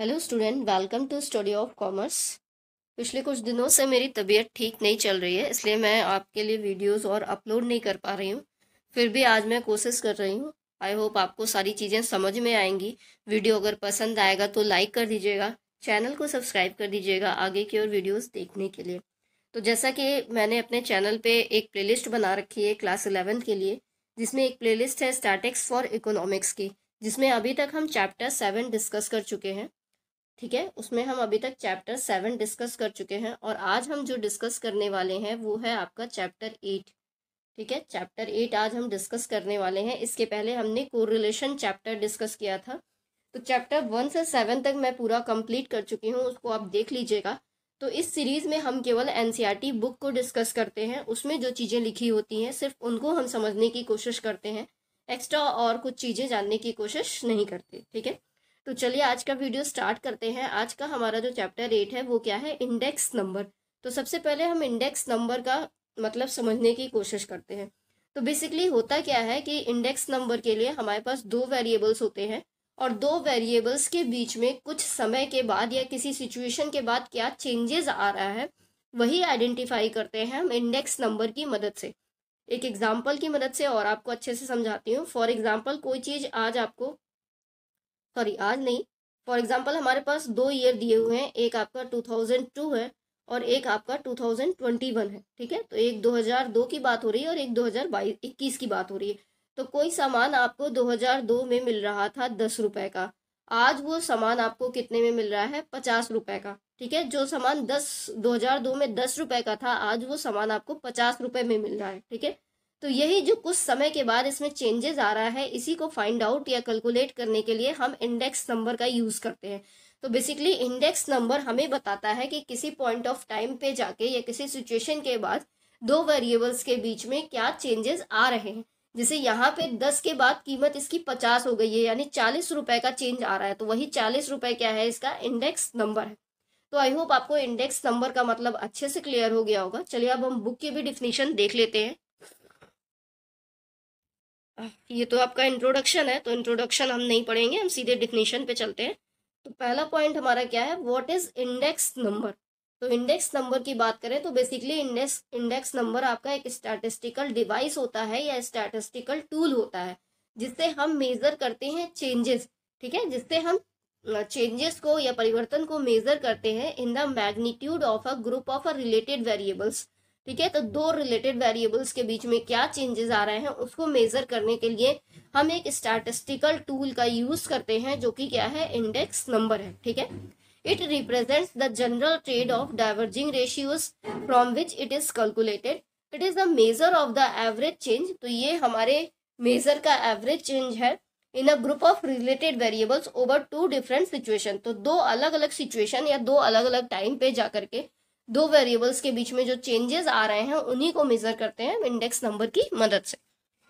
Hello student welcome to study of commerce पिछले कुछ दिनों से मेरी तबीयत ठीक नहीं चल रही है इसलिए मैं आपके लिए वीडियोस और अपलोड नहीं कर पा रही हूँ फिर भी आज मैं कोशिश कर रही हूँ आई होप आपको सारी चीज़ें समझ में आएंगी वीडियो अगर पसंद आएगा तो लाइक कर दीजिएगा चैनल को सब्सक्राइब कर दीजिएगा आगे की और वीडियोज़ देखने के लिए तो जैसा कि मैंने अपने चैनल पर एक प्ले बना रखी है क्लास इलेवेंथ के लिए जिसमें एक प्ले है स्टैटिक्स फॉर इकोनॉमिक्स की जिसमें अभी तक हम चैप्टर सेवन डिस्कस कर चुके हैं ठीक है उसमें हम अभी तक चैप्टर सेवन डिस्कस कर चुके हैं और आज हम जो डिस्कस करने वाले हैं वो है आपका चैप्टर एट ठीक है चैप्टर एट आज हम डिस्कस करने वाले हैं इसके पहले हमने कोरिलेशन चैप्टर डिस्कस किया था तो चैप्टर वन से सेवन तक मैं पूरा कंप्लीट कर चुकी हूँ उसको आप देख लीजिएगा तो इस सीरीज़ में हम केवल एनसीईआरटी बुक e को डिस्कस करते हैं उसमें जो चीज़ें लिखी होती हैं सिर्फ उनको हम समझने की कोशिश करते हैं एक्स्ट्रा और कुछ चीज़ें जानने की कोशिश नहीं करते ठीक है तो चलिए आज का वीडियो स्टार्ट करते हैं आज का हमारा जो चैप्टर एट है वो क्या है इंडेक्स नंबर तो सबसे पहले हम इंडेक्स नंबर का मतलब समझने की कोशिश करते हैं तो बेसिकली होता क्या है कि इंडेक्स नंबर के लिए हमारे पास दो वेरिएबल्स होते हैं और दो वेरिएबल्स के बीच में कुछ समय के बाद या किसी सिचुएशन के बाद क्या चेंजेस आ रहा है वही आइडेंटिफाई करते हैं हम इंडेक्स नंबर की मदद से एक एग्जाम्पल की मदद से और आपको अच्छे से समझाती हूँ फॉर एग्जाम्पल कोई चीज़ आज आपको सॉरी आज नहीं फॉर एग्जाम्पल हमारे पास दो ईयर दिए हुए हैं एक आपका टू थाउजेंड टू है और एक आपका टू थाउजेंड ट्वेंटी वन है ठीक है तो एक दो हजार दो की बात हो रही है और एक दो हजार बाईस इक्कीस की बात हो रही है तो कोई सामान आपको दो हजार दो में मिल रहा था दस रुपए का आज वो सामान आपको कितने में मिल रहा है पचास रुपए का ठीक है जो सामान दस दो हजार दो में दस रुपए का था आज वो सामान आपको पचास रुपए में मिल रहा है ठीक है तो यही जो कुछ समय के बाद इसमें चेंजेस आ रहा है इसी को फाइंड आउट या कैलकुलेट करने के लिए हम इंडेक्स नंबर का यूज़ करते हैं तो बेसिकली इंडेक्स नंबर हमें बताता है कि किसी पॉइंट ऑफ टाइम पे जाके या किसी सिचुएशन के बाद दो वेरिएबल्स के बीच में क्या चेंजेस आ रहे हैं जैसे यहाँ पे दस के बाद कीमत इसकी पचास हो गई है यानी चालीस रुपए का चेंज आ रहा है तो वही चालीस रुपए क्या है इसका इंडेक्स नंबर है तो आई होप आपको इंडेक्स नंबर का मतलब अच्छे से क्लियर हो गया होगा चलिए अब हम बुक की भी डिफिनीशन देख लेते हैं ये तो आपका इंट्रोडक्शन है तो इंट्रोडक्शन हम नहीं पढ़ेंगे हम सीधे डिफिनेशन पे चलते हैं तो पहला पॉइंट हमारा क्या है व्हाट इज इंडेक्स नंबर तो इंडेक्स नंबर की बात करें तो बेसिकली इंडेक्स इंडेक्स नंबर आपका एक स्टैटिस्टिकल डिवाइस होता है या स्टैटिस्टिकल टूल होता है जिससे हम मेजर करते हैं चेंजेस ठीक है जिससे हम चेंजेस को या परिवर्तन को मेजर करते हैं in the magnitude of a group of a related variables ठीक है तो दो रिलेटेड वेरिएबल्स के बीच में क्या चेंजेस आ रहे हैं उसको मेजर करने के लिए हम एक स्टैटिस्टिकल टूल का यूज करते हैं जो कि क्या है इंडेक्स नंबर है ठीक है it represents the general trade of diverging ratios from which it is calculated it is the measure of the average change तो ये हमारे मेजर का एवरेज चेंज है in a group of related variables over two different situation तो दो अलग अलग situation या दो अलग अलग टाइम पे जा करके दो वेरिएबल्स के बीच में जो चेंजेस आ रहे हैं उन्हीं को मेजर करते हैं इंडेक्स नंबर की मदद से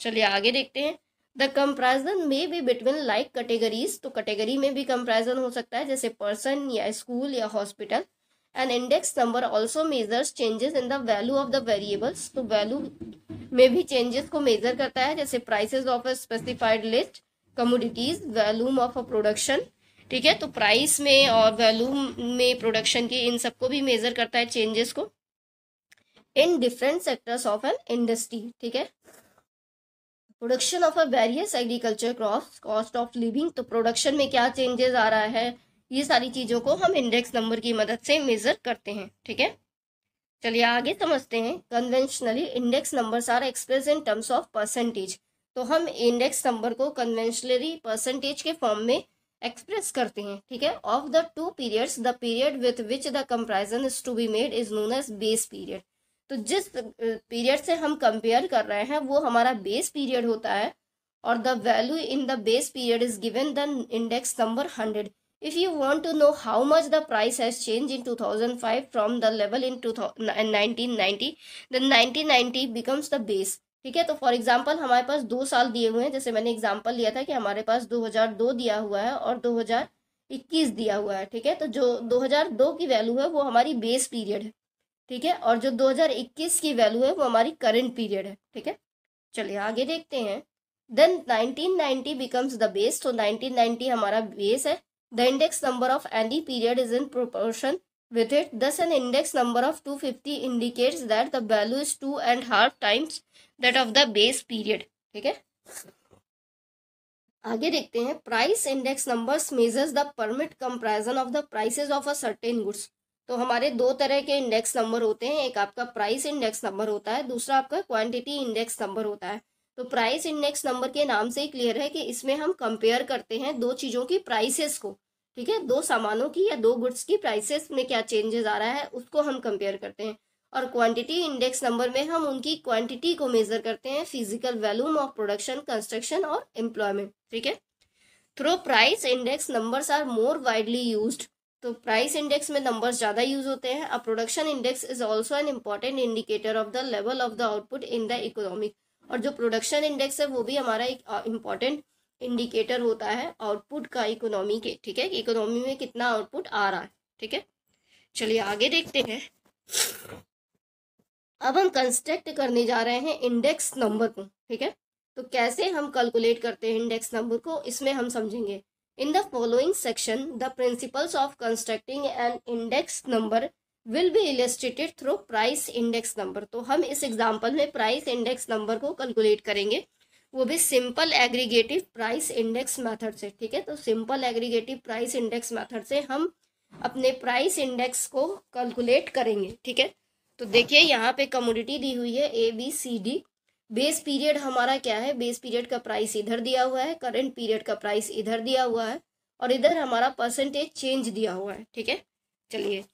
चलिए आगे देखते हैं the comparison may be between like categories तो कैटेगरी में भी कंपेरिजन हो सकता है जैसे पर्सन या स्कूल या hospital and index number also measures changes in the value of the variables तो वैल्यू में भी चेंजेस को मेजर करता है जैसे prices of a specified list commodities volume of a production ठीक है तो प्राइस में और वैल्यूम में प्रोडक्शन की इन सबको भी मेजर करता है चेंजेस को in different sectors of an industry ठीक है production of a various agriculture crop cost of living तो प्रोडक्शन में क्या चेंजेस आ रहा है ये सारी चीज़ों को हम इंडेक्स नंबर की मदद से मेजर करते हैं ठीक है चलिए आगे समझते हैं conventionally index numbers are express in terms of percentage तो हम इंडेक्स नंबर को कन्वेंशनली परसेंटेज के फॉर्म में एक्सप्रेस करते हैं ठीक है of the two periods the period with which the comparison is to be made is known as base period तो जिस पीरियड से हम कंपेयर कर रहे हैं वो हमारा बेस पीरियड होता है और the value in the base period is given the index number hundred if you want to if you want to know change in two thousand five from the level in to nineteen ninety the nineteen ninety becomes the base ठीक है तो for example हमारे पास दो साल दिए हुए हैं जैसे मैंने एग्जाम्पल लिया था कि हमारे पास 2002 दिया हुआ है और 2021 दिया हुआ है ठीक है तो जो 2002 की वैल्यू है वो हमारी बेस पीरियड है ठीक है और जो 2021 की वैल्यू है वो हमारी करेंट पीरियड है ठीक है चलिए आगे देखते हैं then ninety becomes the base तो 1990 हमारा बेस है the index number of any period is in proportion with it. Thus, an index number of 250 indicates that the value is two and half times that of the base period. ठीक है आगे देखते हैं price index numbers measures the permit comparison of the prices of a certain goods तो हमारे दो तरह के इंडेक्स नंबर होते हैं एक आपका प्राइस इंडेक्स नंबर होता है दूसरा आपका क्वांटिटी इंडेक्स नंबर होता है तो प्राइस इंडेक्स नंबर के नाम से ही क्लियर है कि इसमें हम कंपेयर करते हैं दो चीज़ों की प्राइसेस को ठीक है दो सामानों की या दो गुड्स की प्राइसेस में क्या चेंजेस आ रहा है उसको हम कंपेयर करते हैं और क्वांटिटी इंडेक्स नंबर में हम उनकी क्वांटिटी को मेजर करते हैं physical volume of production construction और एम्प्लॉयमेंट ठीक है through price index numbers are more widely use तो प्राइस इंडेक्स में नंबर्स ज़्यादा यूज होते हैं a production index is also an important indicator of the level of the output in the economic और जो प्रोडक्शन इंडेक्स है वो भी हमारा एक इम्पॉर्टेंट इंडिकेटर होता है आउटपुट का इकोनॉमी के ठीक है इकोनॉमी में कितना आउटपुट आ रहा है ठीक है चलिए आगे देखते हैं अब हम कंस्ट्रक्ट करने जा रहे हैं इंडेक्स नंबर को ठीक है तो कैसे हम कैलकुलेट करते हैं इंडेक्स नंबर को इसमें हम समझेंगे in the following section the principles of constructing an index number will be illustrated through price index number तो हम इस एग्जाम्पल में प्राइस इंडेक्स नंबर को कैलकुलेट करेंगे वो भी simple aggregative price index method से ठीक है तो simple aggregative price index method से हम अपने प्राइस इंडेक्स को कैलकुलेट करेंगे ठीक है तो देखिए यहाँ पे कमोडिटी दी हुई है A B C D base period हमारा क्या है बेस पीरियड का प्राइस इधर दिया हुआ है करंट पीरियड का प्राइस इधर दिया हुआ है और इधर हमारा परसेंटेज चेंज दिया हुआ है ठीक है चलिए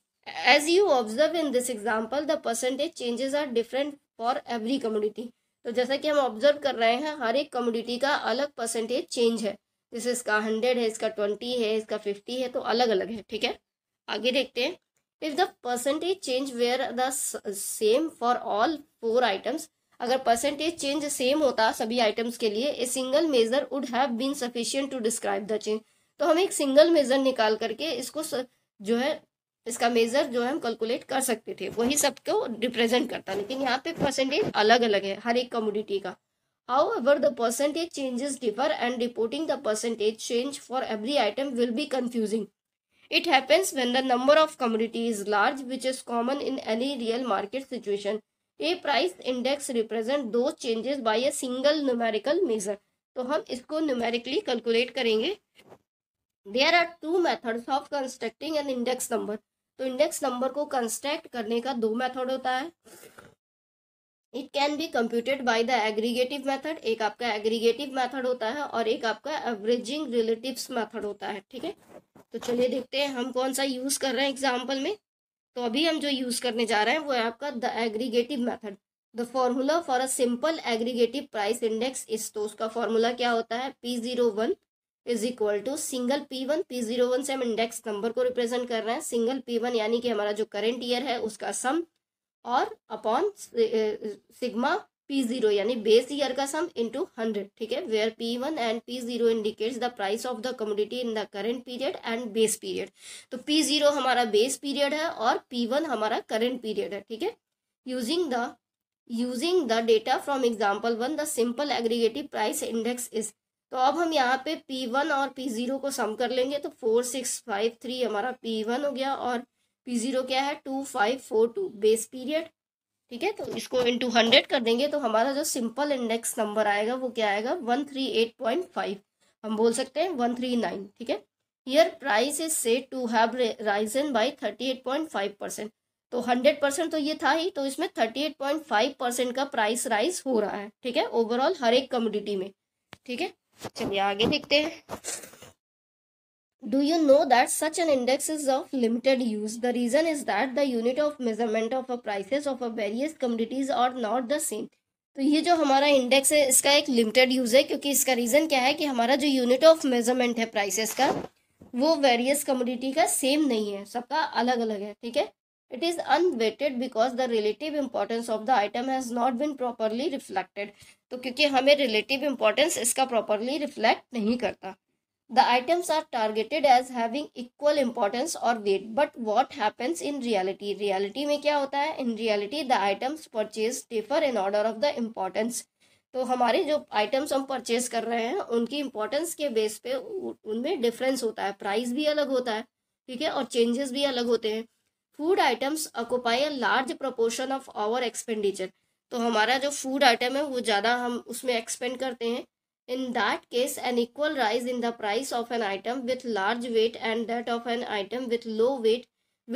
as you observe in this example the percentage changes are different for every community तो जैसा कि हम ऑब्जर्व कर रहे हैं हर एक कमोडिटी का अलग परसेंटेज चेंज है जैसे इसका हंड्रेड है इसका ट्वेंटी है इसका फिफ्टी है तो अलग अलग है ठीक है आगे देखते हैं if the percentage change were the same for all four items अगर परसेंटेज चेंज सेम होता सभी आइटम्स के लिए a single measure would have been sufficient to describe the change तो हम एक सिंगल मेजर निकाल करके इसको जो है इसका मेजर जो है हम कैलकुलेट कर सकते थे वही सबको तो रिप्रेजेंट करता लेकिन यहाँ पे परसेंटेज अलग अलग है हर एक कम्युनिटी का however the percentage changes differ and reporting the percentage change for every item will be confusing it happens when the number of community is large which is common in any real market situation a price index represent दो changes by a single numerical measure तो हम इसको numerically calculate करेंगे there are two methods of constructing an index number तो index number को construct करने का दो मेथड होता है it can be computed by the aggregative method एक आपका एग्रीगेटिव मेथड होता है और एक आपका एवरेजिंग रिलेटिव्स मेथड होता है ठीक है तो चलिए देखते हैं हम कौन सा यूज कर रहे हैं एग्जाम्पल में तो अभी हम जो यूज करने जा रहे हैं वो है आपका the aggregative method the formula for a simple aggregative price index is तो उसका फॉर्मूला क्या होता है P zero one is equal to single P one P zero one से हम इंडेक्स नंबर को रिप्रेजेंट कर रहे हैं सिंगल पी वन यानी कि हमारा जो करेंट ईयर है उसका सम और अपॉन सिग्मा पी जीरो यानी बेस ईयर का सम इनटू हंड्रेड ठीक है where P one and P zero indicates the price of the commodity in the current period and base period तो P zero हमारा base period है और P one हमारा current period है ठीक है using the using the data from example one the simple aggregative price index is तो अब हम यहाँ पे P1 और P0 को सम कर लेंगे तो फोर सिक्स फाइव थ्री हमारा P1 हो गया और P0 क्या है two five four two base period ठीक है तो इसको इंटू हंड्रेड कर देंगे तो हमारा जो सिंपल इंडेक्स नंबर आएगा वो क्या आएगा one three eight point five हम बोल सकते हैं वन थ्री नाइन ठीक है here price is set to have risen by thirty eight point five percent तो हंड्रेड परसेंट तो ये था ही तो इसमें thirty eight point five percent का प्राइस राइज हो रहा है ठीक है ओवरऑल हर एक कम्युनिटी में ठीक है चलिए आगे देखते हैं do you know that such an index is of limited use the reason is that the unit of measurement of a prices of a various communities are not the same तो ये जो हमारा इंडेक्स है इसका एक limited use है क्योंकि इसका रीजन क्या है कि हमारा जो यूनिट ऑफ मेजरमेंट है प्राइसेस का वो वेरियस कम्युनिटी का सेम नहीं है सबका अलग अलग है ठीक है It is unweighted because the relative importance of the item has not been properly reflected. तो क्योंकि हमें relative importance इसका properly reflect नहीं करता The items are targeted as having equal importance or weight. But what happens in reality? Reality में क्या होता है In reality, the items purchased differ in order of the importance. तो हमारे जो आइटम्स हम परचेज कर रहे हैं उनकी इम्पोर्टेंस के बेस पे उनमें डिफरेंस होता है प्राइस भी अलग होता है ठीक है और चेंजेस भी अलग होते हैं food items occupy a large proportion of our expenditure तो हमारा जो फूड आइटम है वो ज़्यादा हम उसमें एक्सपेंड करते हैं in that case an equal rise in the price of an item with large weight and that of an item with low weight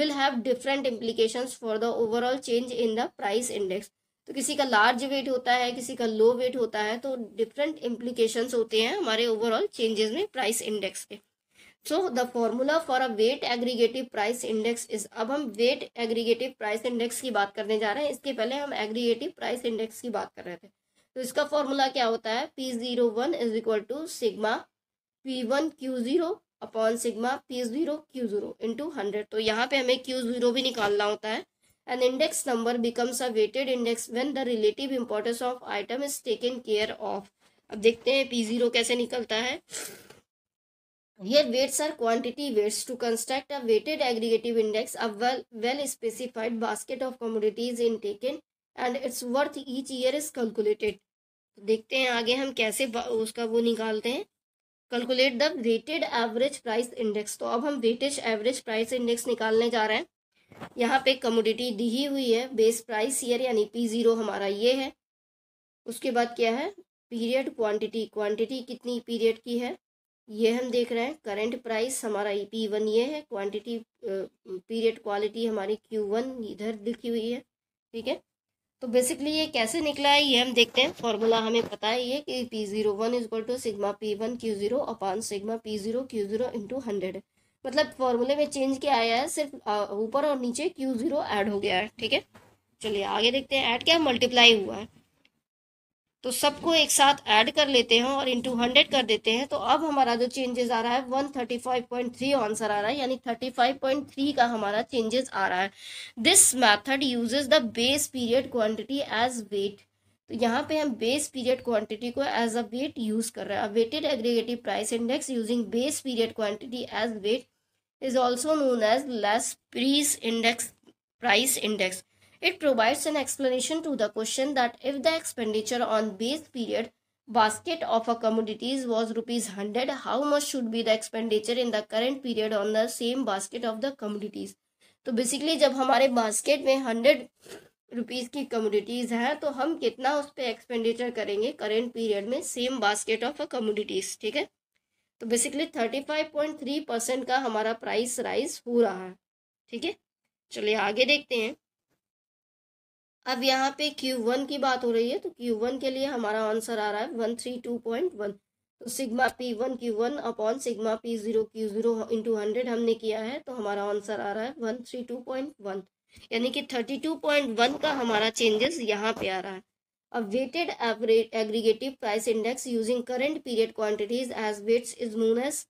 will have different implication for the overall change in the price index तो किसी का large wait होता है किसी का लो wait होता है तो डिफरेंट इम्प्लीकेशंस होते हैं हमारे ओवरऑल चेंजेस में प्राइस इंडेक्स के so the formula for a weight aggregative price index is अब हम वेट एग्रीगेटिव प्राइस इंडेक्स की बात करने जा रहे हैं इसके पहले हम एग्रीगेटिव प्राइस इंडेक्स की बात कर रहे थे तो इसका फॉर्मूला क्या होता है P zero one is equal to sigma P one Q zero upon sigma P zero Q zero into hundred तो यहाँ पे हमें क्यू जीरो भी निकालना होता है an index number becomes a weighted index when the relative importance of item is taken care of अब देखते हैं पी जीरो कैसे निकलता है Here weights are quantity weights. To construct a weighted aggregative index, a well, well specified basket of commodities in taken and its worth each year is calculated. तो देखते हैं आगे हम कैसे उसका वो निकालते हैं calculate the weighted average price index तो अब हम वेटेज एवरेज प्राइस इंडेक्स निकालने जा रहे हैं यहाँ पे कमोडिटी दी ही हुई है बेस प्राइस ईयर यानी पी ज़ीरो हमारा ये है उसके बाद क्या है पीरियड क्वांटिटी क्वांटिटी कितनी पीरियड की है ये हम देख रहे हैं करंट प्राइस हमारा पी e वन ये है क्वांटिटी पीरियड क्वालिटी हमारी क्यू वन इधर लिखी हुई है ठीक है तो बेसिकली ये कैसे निकला है ये हम देखते हैं फॉर्मूला हमें पता है ये कि P zero one is equal to sigma P one Q zero upon sigma P zero Q zero into hundred मतलब फॉर्मूले में चेंज क्या आया है सिर्फ ऊपर और नीचे क्यू जीरो ऐड हो गया है ठीक है चलिए आगे देखते हैं ऐड क्या मल्टीप्लाई हुआ है तो सबको एक साथ ऐड कर लेते हैं और इंटू हंड्रेड कर देते हैं तो अब हमारा जो चेंजेस आ रहा है one thirty five point three answer आ रहा है यानी थर्टी फाइव पॉइंट थ्री का हमारा चेंजेस आ रहा है this method uses the base period quantity as weight तो यहाँ पे हम बेस पीरियड क्वांटिटी को एज अ वेट यूज कर रहे हैं weighted aggregative price index using base period quantity as weight is also known as Laspeyres index price index It provides an explanation to the question that if the expenditure on base period basket of a commodities was rupees 100 how much should be the expenditure in the current period on the same basket of the commodities तो basically जब हमारे basket में hundred rupees की commodities हैं तो हम कितना उस पर एक्सपेंडिचर करेंगे करेंट पीरियड में same basket of a commodities ठीक है तो basically thirty five point three percent का हमारा प्राइस राइज हो रहा है ठीक है चलिए आगे देखते हैं अब यहाँ पे Q1 की बात हो रही है तो Q1 के लिए हमारा आंसर आ रहा है one three two point one तो sigma P one Q one upon sigma P zero Q zero into hundred हमने किया है तो हमारा आंसर आ रहा है one three two point one यानी कि थर्टी टू पॉइंट वन का हमारा चेंजेस यहाँ पे आ रहा है अब weighted aggregative price index using current period quantities as weights is known as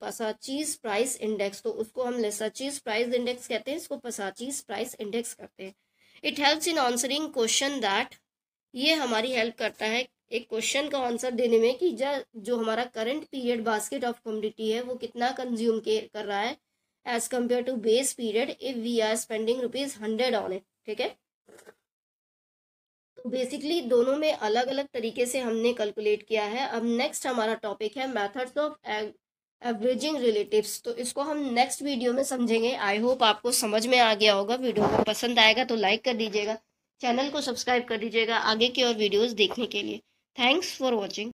Paasche's price index तो उसको हम लेसाचीज प्राइस इंडेक्स कहते हैं इसको पसाचीज प्राइस इंडेक्स कहते हैं it helps in answering question that ये हमारी हेल्प करता है एक क्वेश्चन का आंसर देने में कि जो हमारा current period basket of community है वो कितना कंज्यूम कर रहा है as compare to base period if we are spending rupees hundred on it ठीक है तो बेसिकली दोनों में अलग अलग तरीके से हमने कैलकुलेट किया है अब नेक्स्ट हमारा टॉपिक है मैथड्स ऑफ एवरेजिंग रिलेटिव्स तो इसको हम नेक्स्ट वीडियो में समझेंगे आई होप आपको समझ में आ गया होगा वीडियो को पसंद आएगा तो लाइक कर दीजिएगा चैनल को सब्सक्राइब कर दीजिएगा आगे की और वीडियोस देखने के लिए थैंक्स फॉर वॉचिंग